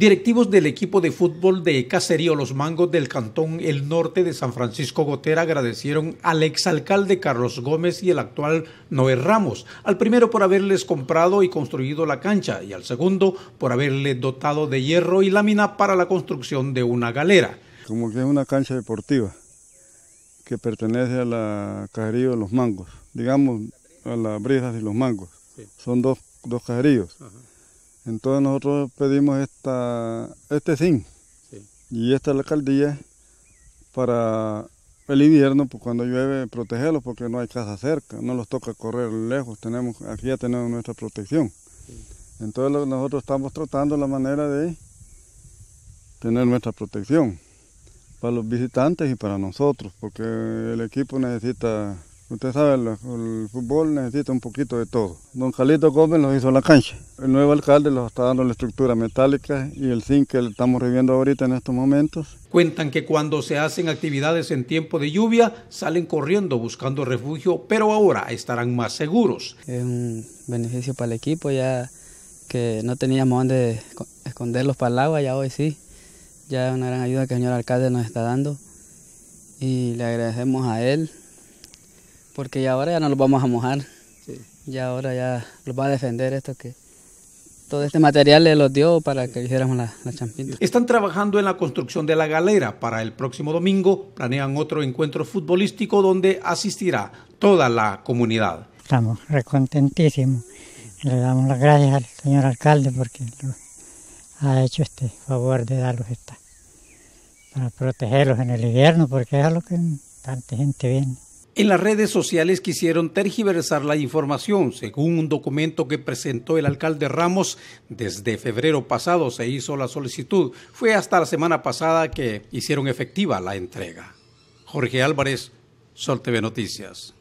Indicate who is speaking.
Speaker 1: Directivos del equipo de fútbol de Caserío Los Mangos del Cantón El Norte de San Francisco Gotera agradecieron al exalcalde Carlos Gómez y el actual Noé Ramos, al primero por haberles comprado y construido la cancha y al segundo por haberle dotado de hierro y lámina para la construcción de una galera. Como que es una cancha deportiva
Speaker 2: que pertenece a la Caserío de Los Mangos, digamos a las Brisas de Los Mangos. Son dos, dos entonces nosotros pedimos esta, este zinc y esta alcaldía para el invierno, pues cuando llueve, protegerlos porque no hay casa cerca, no los toca correr lejos, tenemos, aquí ya tenemos nuestra protección. Entonces nosotros estamos tratando la manera de tener nuestra protección para los visitantes y para nosotros, porque el equipo necesita Usted sabe, el, fútbol necesita un poquito de todo. Don Jalito Gómez lo hizo la cancha. El nuevo alcalde nos está dando la estructura metálica y el zinc que estamos viviendo ahorita en estos momentos.
Speaker 1: Cuentan que cuando se hacen actividades en tiempo de lluvia, salen corriendo buscando refugio, pero ahora estarán más seguros.
Speaker 3: Es un beneficio para el equipo, ya que no teníamos dónde esconderlos para el agua, ya hoy sí. Ya es una gran ayuda que el señor alcalde nos está dando y le agradecemos a él porque ya ahora ya no los vamos a mojar. Ya ahora ya los va a defender esto que todo este material le los dio para que hiciéramos la, la
Speaker 1: Están trabajando en la construcción de la galera. Para el próximo domingo planean otro encuentro futbolístico donde asistirá toda la comunidad.
Speaker 4: Estamos recontentísimos. Le damos las gracias al señor alcalde porque ha hecho este favor de darlos esta para protegerlos en el invierno porque es a lo que tanta gente viene.
Speaker 1: En las redes sociales quisieron tergiversar la información. Según un documento que presentó el alcalde Ramos, desde febrero pasado se hizo la solicitud. Fue hasta la semana pasada que hicieron efectiva la entrega. Jorge Álvarez, Sol TV Noticias.